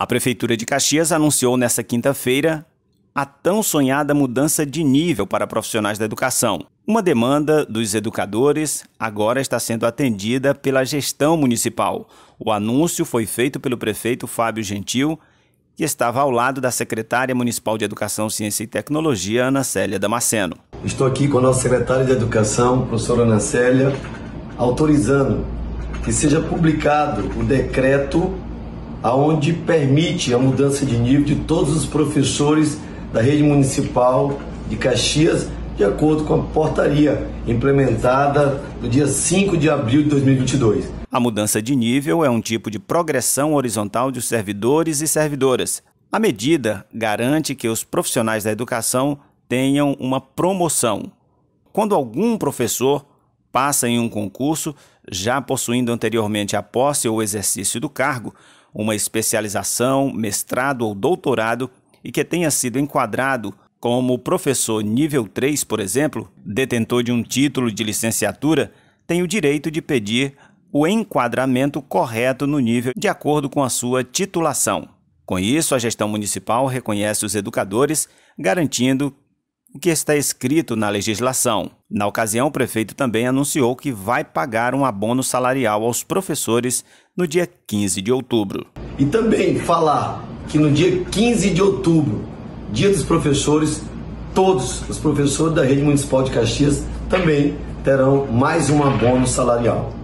A Prefeitura de Caxias anunciou nesta quinta-feira a tão sonhada mudança de nível para profissionais da educação. Uma demanda dos educadores agora está sendo atendida pela gestão municipal. O anúncio foi feito pelo prefeito Fábio Gentil, que estava ao lado da secretária municipal de Educação, Ciência e Tecnologia, Ana Célia Damasceno. Estou aqui com a nossa secretária de Educação, professora Ana Célia, autorizando que seja publicado o decreto aonde permite a mudança de nível de todos os professores da rede municipal de Caxias, de acordo com a portaria implementada no dia 5 de abril de 2022. A mudança de nível é um tipo de progressão horizontal de servidores e servidoras. A medida garante que os profissionais da educação tenham uma promoção. Quando algum professor passa em um concurso, já possuindo anteriormente a posse ou exercício do cargo, uma especialização, mestrado ou doutorado e que tenha sido enquadrado como professor nível 3, por exemplo, detentor de um título de licenciatura, tem o direito de pedir o enquadramento correto no nível de acordo com a sua titulação. Com isso, a gestão municipal reconhece os educadores, garantindo o que está escrito na legislação. Na ocasião, o prefeito também anunciou que vai pagar um abono salarial aos professores no dia 15 de outubro. E também falar que no dia 15 de outubro, dia dos professores, todos os professores da rede municipal de Caxias também terão mais um abono salarial.